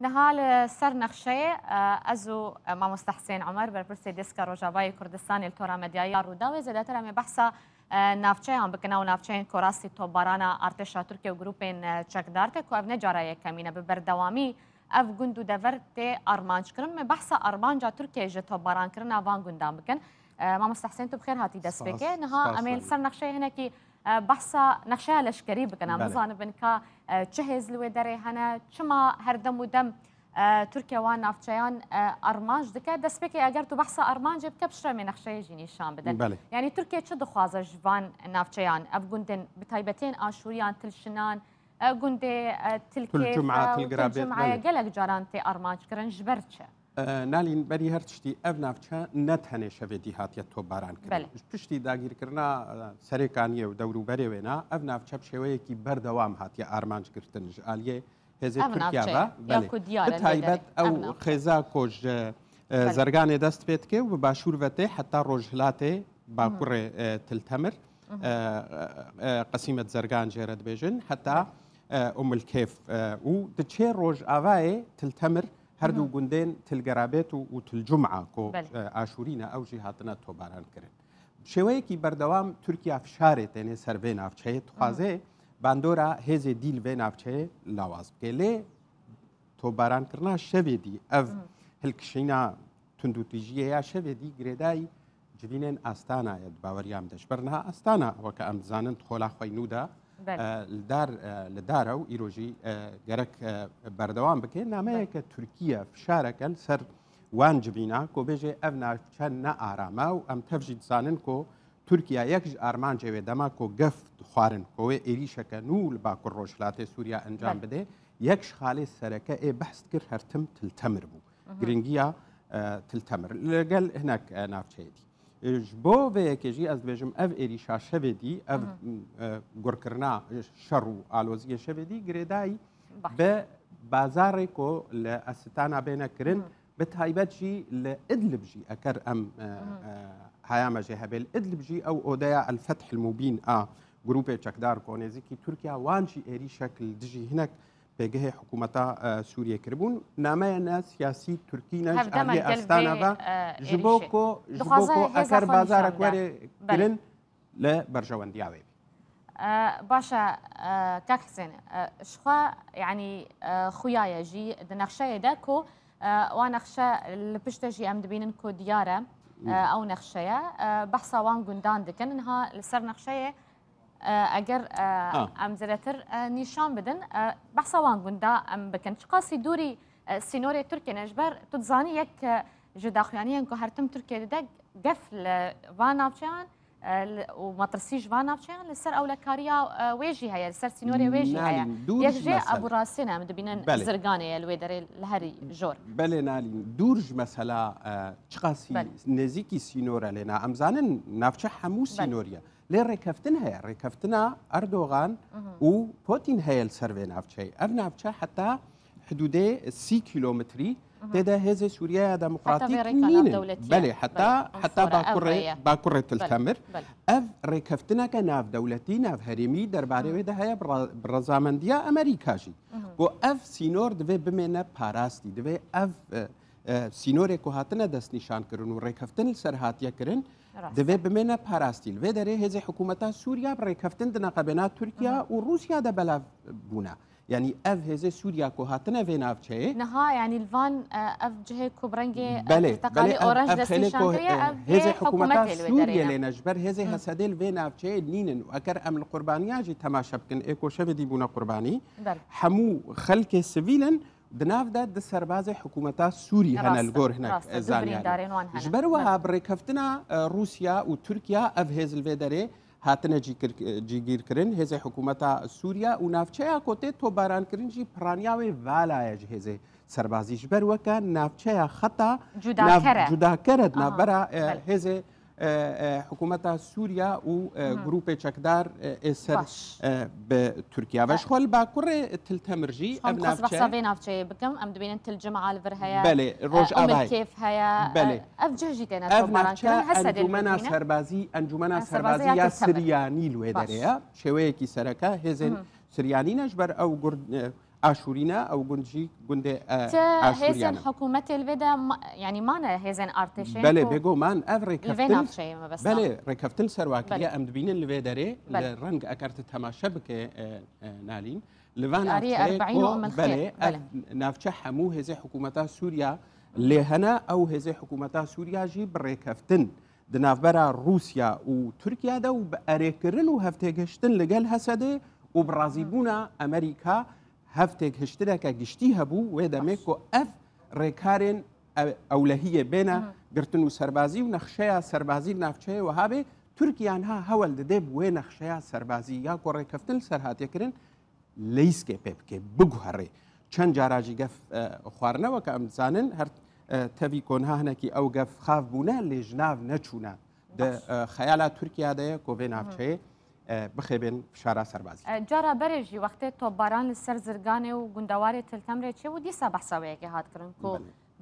نهال سرنخشه از ما مستحسن عمر بر پرسی دیسکا روجاوای کردستان التورا مدیای روداوی زده تر می بحثا نافچه هم بکنه و نافچه که راستی تو باران ارتشا ترکیه و گروپین چکدارته که او نجاره کمینه به بردوامی اف گندو دور تی ارمانج کرن می بحثا ارمانجا ترکیه جه تو باران کرن وان گندان بکن ما مستحسن تو بخیر هاتی دست بکه نها امیل سرنخشه هنکی بحسا نقشه لشکری بکنم مزان بن که چهز لوی داره هنه چما هر دم و دم ترکیه و ارمانج دکه دس بكي اگر تو بحث ارمانج بكبش بشره نخشي جيني شام شان بدن بله. یعنی ترکیه چه دخوازه جوان نافچیان اف گندن بتايبتين آشوريان تلشنان گنده آه، تلکه تلجمعه تلقرابه تلجمعه گلک جاران تی ارمانج کرن جبرچه نالین بەری هەر شتی ئەف ناوچە نەت هەنێ شەوێتی هااتە تۆ باران کرد پشتی داگیرکردنا سەرێکانیە و دەوروبەرێ وێنا ئەف ناوچە شێوەیەکی بەردەوام هااتە ئارمانجگرتنش ئالیێ هێزیاوە تایبەت ئەو خێزا کۆژ زەرگانێ دەست پێت کێ و باشوورەتێ حتا ڕۆژهلاتێ باکوڕێ تلتەمر قسیمت زەرگان جێرە دبێژن هەتا ئۆملکێف و دچێ ڕۆژ ئاوایە تلتەمر هەردوو گوندێن تلگەرابێت و و تلجمعە کۆ ئاشورینە ئەوژی هاتنە تۆبارانکردن شێوەیەکی بەردەوام تورکیا فشارێتێنێ سەرێ ناوچەیە توازێ باندۆرە هێزێ دیل بێ ناوچەیە لاواز بکێ لێ تۆبارانکردنا شەوێدی ئەف هەلکشینە تونندوتیژیە یا شەوێدی گرێدایی جبینێن ئاستانە باوەریام دەشبەرنها ئاستانە وەکە ئەمزانن خۆلا خۆی نودا لدار لدارە و ئیرۆژی گەرەک بەردەوام بکەین نامەیەکە تورکیە فشارەکەن سەر وانجبینا کۆبێژێ ئەف ناچەند نەئارامە و ئەم تەفژی دزانن کۆ تورکیا یەکش ئارمان جێوێ دەما کۆ گەفت خوارن کۆێ عێریشەکە نول باکوڕ ڕۆژلاتی سووریا ئەنجام بدێ یەکش خالی سەرەکە ئێ بەست کرد هەرتم تلتەمر بوو گرنگیە تلتەمر لەگەل هەنک ناوچێتی bo vê yekêjî ez dibêjim ev êrîşa şevê dî ev mhm. e, gurkirina e, şer û aloziyê şevê dî girêdayî bi bazarê ku li esitana bêne kirin bi mhm. taybet jî li idlib jî eker em e, mhm. haya me jê hebe li idlib jî ew odeya el fethil mubîn a grûpê çekdar ku nêzîkî Tirkiya wan jî êrîşek li dijî hinek پێگەهێ حکوومەتە اه، سووریە کردبوون نامەیەە سیاسی تورکینەش ئەێ ئەستانەوە ji بۆ کۆ ئەسەر بازارە گوارێ برن لە بەرژەوەندیاوێ باشە کاک حسێنە اه، شخوا یعنی اه، خویایەژی نەخشەیەدا کۆ وا نەخشە لە پشتەژی ئەم دبینن کۆ دیارە ئەو نەخشەیە بەحساوان گوندان دکەنها لسر نەخشەیە اگر آه، آه، آه. ام زدتر نشان بدن بحث وان گوندا ام بکن چه قاسی دوری سینوری ترکیه نجبر تو دزانی یک جدا خوانی انکو هرتم ترکیه دیده گفل وان افچان و مطرسیج وان افچان لسر اولا کاریا ویجی هیا لسر سینوری ویجی هیا یک جه ابو راسینا مدبینن زرگانی الوی داری لحری جور بله نالی دورج مثلا چه قاسی نزیکی سینوری لینا امزانن نفچه همو سینوریه لێ ڕێکەفتن هەیە ڕێکەفتنا ئەردۆغان و پۆتین هەیە سەرێ ناوچەی ئەف ناوچە حتا حدودێ سی کیلومتری تێدا هێزی سووریایە دموقراتی بەێ حتا حتا باکوڕێ ناف ئەف ڕێکەفتنەکە ناودەولەتی ناوهرێمی دەربارەوێدا هەیە ڕزامەندیە ئەمریکاژی بۆ ئەف سینۆر دەوێ بمێنە پاراستی دەوێ ئەف سینۆرێک و هاتنە دەستنیشانکردن و ڕێکەفتن سەرهاتیەکردن دەبێت بمێنە پاراستیل وێ دەرێ سوریا برای کفتن ڕێکەفتندنە قبنا ترکیا و روسیا دە بلا بوون. یعنی اف سوریا سوريا هاتنه هاتنا في چه نها یعنی الوان اف جهه كوبرنجي بلي تقالي اورنج دسي شانتريا اف هزي حكومه سوريا لنا جبر هزي هسدل في نافشي نينن اكر ام القربانيه جي تماشا بكن ايكو شفدي بونا قرباني بل. حمو خلک سویلن دناف داد دسر بازی حکومتا سوری هن الگور هنک زانیاری جبر و برکفتنا روسیا و ترکیا افهز الویدره هاتنه جیگیر کرن هز حکومتا سوریا و نافچه کوته تو باران کرن جی پرانیا و والای جهزه سربازیش بر وکا نافچه خطا جدا کرد نافبرا هز حكومة سوريا وجروب تشكدار اسر بتركيا باش خل آه، با كره تلتمرجي ام نافچه خاص صافين افچه بكم ام دبين تل جمعه الفرهيا بلي روج آه، اباي كيف هيا بلي افجه جيتنا تمران كان حسد انجمنا سربازي انجمنا آه، سربازي يا سرياني الويدريا شويه كي سركا هزن سرياني نجبر او اشورينا او جندي جندي آه، اشوریانا حکومت حكومتي یعنی ما يعني مانا هزن ارتشن بله بگو من اف بلى بله رکفتن سرواکیه ام دبینن لویدره رنگ اکرت تماشا بک آه، آه، نالین لفان ارتشن بله نافچه حمو هزي حكومتا سوريا لهنا او هزي حكومتا سوريا جي بريكفتن دنافبرا روسيا و تركيا دا بأريكرن و هفتيكشتن لقل هسده و برازيبونا امريكا هەفتێک هشترەکە گشتی هەبوو وێ دەمێک و ئەف ڕێکارێن ئەولەهیە بێنە گرتن و سەربازی و نەخشەیە سەربازی ناوچەیە و هابێ تورکیان ها هەوڵ دەدێ بێ نەخشەیە سەربازی یا گۆڕێکەفتن سەرهاتێکردن لەیسکێ پێ بکێ بگوهڕێ چەند جاراژی گەف خواردنەوە کە ئەمزانن هەر تەوی کۆنهانەکی ئەو گەف خاف بوونە لێژناو نەچوونە خەیالا تورکیادەیە کۆڤێ ناوچەیە بخێبێن شارا سەربازی جارا بەرێژی وەختێ تۆباران لە سەر زرگانێ و گوندەواری تلتەمرێ چێ و دیسا بەساوەیەکی هاتکردن کۆ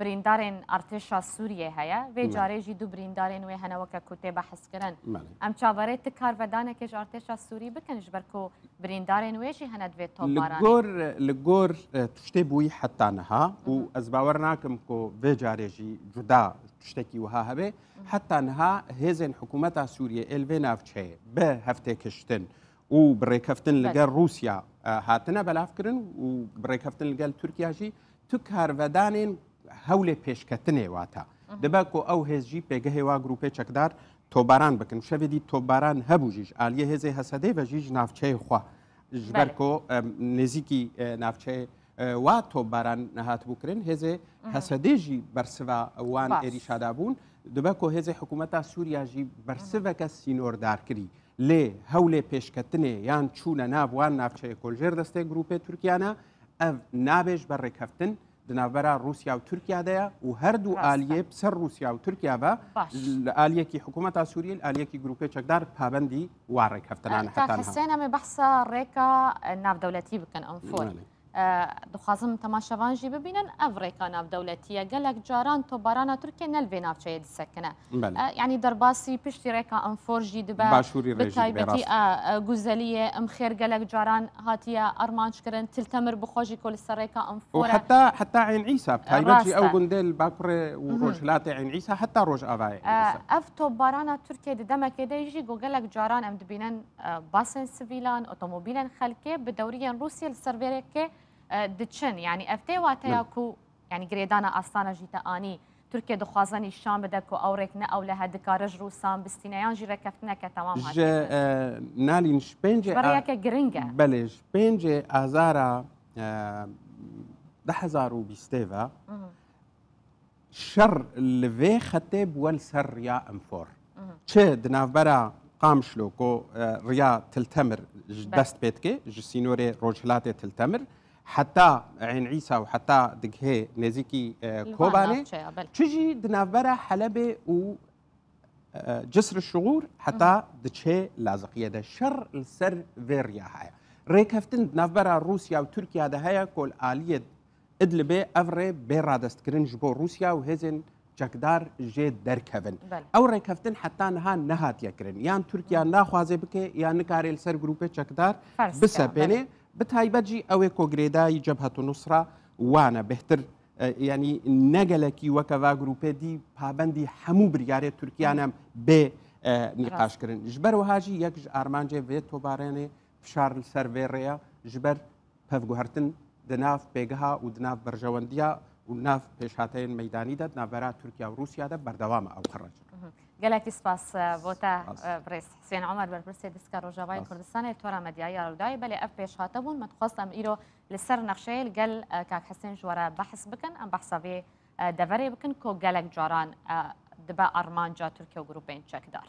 بریندارێن ئارتێشا سووریە هەیە وێ جارێژی دوو بریندارێن وێ هەنەوەکە کوتێ بە حەسکردن ئەم چاوەڕێت ت کارڤدانێکێ ئارتێشا سووری بکنش بەرکۆ بریندارێن وێژی هەنەدوێت تۆباران لە گۆر توشتێ بووی حتانەها و ئەز باوەڕ ناکەم کۆ بێ جارێژی جودا شتێکی وها هەبێ حتانها هێزن حکوومەتە سووریە ئلێ ناوچێ بە هەفتێکشتن و بڕێکەفتن لەگەر رووسیا هاتنە بەلافکردن و بڕێکەفتن لەگەل تورکیاژی تو کارڤدانێن هەولێ پێشکەتنێواتە دەبکۆ ئەو هێزجی پێگە هێوا گروپی چەکدار تۆباران بکن شەوێدی تۆباران هەبووژیش ئالیە هێزی هەسەدەی بەژیش ناوچەی خوا ژبەرکۆ نزیکی ناوچەیە وا تۆباران نەهات بووکردن هێزێ هەسەدێژی بەرسوان ئێریشادا بوون دبە کۆ هێزی حکوومەتتا سووریاژی بەرسەکە سینۆردارکری لێ هەولێ پێشکەتنێ یان چوونە نابوان ناوچەیە کۆلژێر دەستێک گروپێ تورکیانە ئەف نابێژ بەڕێکەفتن دنابەرا رووسیا و تورکیادەیە و هەردوو ئالیە پسەر رووسیا و تورکیا بە ئالیەکی حکوومەتتا سووریل ئالیەکی گروپی چەکدار پابندی وا ڕێکەفتنان حسێنە بەحسە ڕێکە ناودەوڵەتی بکەن ئەم فۆلی. دخوازم تەماشەوانژی ببینن ئەڤڕێکا ناودەوڵەتیە گەلک جاران تو بارانا تۆبارانە تورکێ نەلێ ناوچەیە دیسەکنە ینی دەرباسی پشتی ڕێکا ئەم فۆژی دبە تایبەتی گوزەلیە ئەم خێر گەلک جاران تلتمر هاتیە ئەرمانشکردن تلتەمر بخۆژی کۆلسەرێکا ئەم فۆرەتا حتا عین عیسا تایبەتی ئەو گوندل باکوڕێ و ڕۆژلاتی عین عیسا حتا ڕۆژ ئاوایە ئەف تۆبارانە تورکێ دەمەکێ دەیژی گۆگەلک جاران ام دبینن باسن سڤیلان ئۆتۆمۆبیلن خەلکێ بە دەوریان رووسیل سەرێرێکێ آه، دچن يعني ئەفتێ واتەیە يعني ینی گرێدانە ئاستانە ژیتە ئانی تورکێ دخوازانی شان بدە و ئەوڕێک نە ئەو لە هەدکارەژ رووسان بستینەیان ژی جا نالي نشبينجي پێنجەکە گرنگە بلي شبينجي ازارا ده و شر شەڕ لەێ خەتێ بووە سەر ڕیا ئەمفۆر چێ دناوبەرە قامشلۆکۆ ڕیا آه، تلتەمر دەست پێتکێ ژ سینۆرێ ڕۆژهلاتێ تلتەمر حتى عين عيسى وحتى دقهي نزيكي كوباني تجي دنافبرا حلبة و جسر الشغور حتى دشي لازقية ده شر السر فيريا هاي ريك هفتن دنافبرا روسيا وتركيا ده هاي كل آلية ادلبي افري بيرا دستكرنج بو روسيا وهزن جاكدار جي دركبن او ريك هفتن حتى نها نهات يكرن يعني تركيا ناخوازي بكي يعني نكاري السر جروبي جاكدار بسبيني بەتایبەتجی ئەوەی کۆگرێدایی جەبهەت و نووسرا وانە بهتر ینی نەگەلەکی وەکەوا گروپێدی پابندی هەموو بریارێت تورکیانم بێ نیقاشکردن ژبەر وهاژی یەک ئارمانجێ بێت تۆبارێنێ فشار سەرێڕەیە ژبەر پەفگوهرتن دناف پێگەها و دناف بەرژەوەندیە و ناف پێشهاتەیەن مەدانیدا نابەرا تورکیا و رووسیادا بەردەوامە ئەو قڕەج. گەلێکی سپاس بۆ تا بڕێز سوێن ئەمەر بەرپرسێ دەستکە ڕۆژاوای کوردستانی تۆرە مەدیای یاڕودایی بەلێ ئەف پێش هاتەبوون مەتخواستم ئیرۆ لەسەر نەخشەیە گەل کاک حسێن ژوەرە بەحس بکەن ئەم بەحسەبێ دەبەرێ بکن کۆ گەلێک جاران دبە ئەرمانجا تورکیا و گروپین چەکدار.